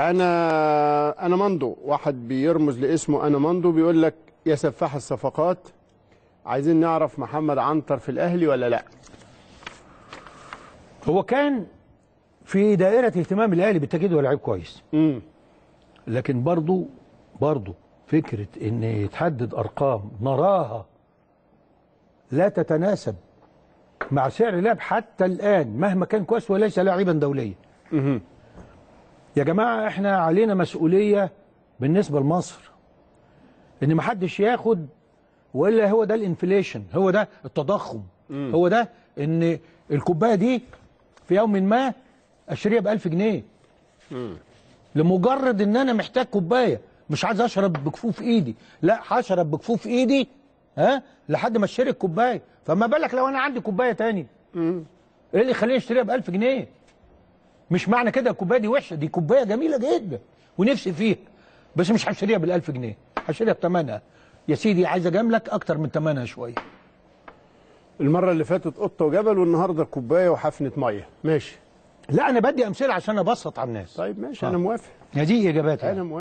انا انا مندو واحد بيرمز لاسمه انا مندو بيقول لك يا سفاح الصفقات عايزين نعرف محمد عنتر في الاهلي ولا لا هو كان في دائره اهتمام الاهلي بالتاكيد هو لعيب كويس امم لكن برضه برضه فكره ان يتحدد ارقام نراها لا تتناسب مع سعر لاعب حتى الان مهما كان كويس وليس لاعبا دوليا يا جماعة احنا علينا مسؤولية بالنسبة لمصر ان محدش ياخد والا هو ده الانفليشن هو ده التضخم م. هو ده ان الكوبايه دي في يوم ما اشتريها بألف 1000 جنيه م. لمجرد ان انا محتاج كوبايه مش عايز اشرب بكفوف ايدي لا هشرب بكفوف ايدي ها لحد ما اشتري الكوبايه فما بالك لو انا عندي كوبايه تاني م. ايه اللي يخليني اشتريها بألف 1000 جنيه مش معنى كده الكوبايه دي وحشه دي كوبايه جميله جدا ونفسي فيها بس مش هشتريها بال1000 جنيه هشتريها بثمنها يا سيدي عايز اجاملك اكتر من ثمنها شويه المره اللي فاتت قطه وجبل والنهارده كوبايه وحفنه ميه ماشي لا انا بدي امثله عشان ابسط على الناس طيب ماشي آه. انا موافق هذه اجاباتي انا موافق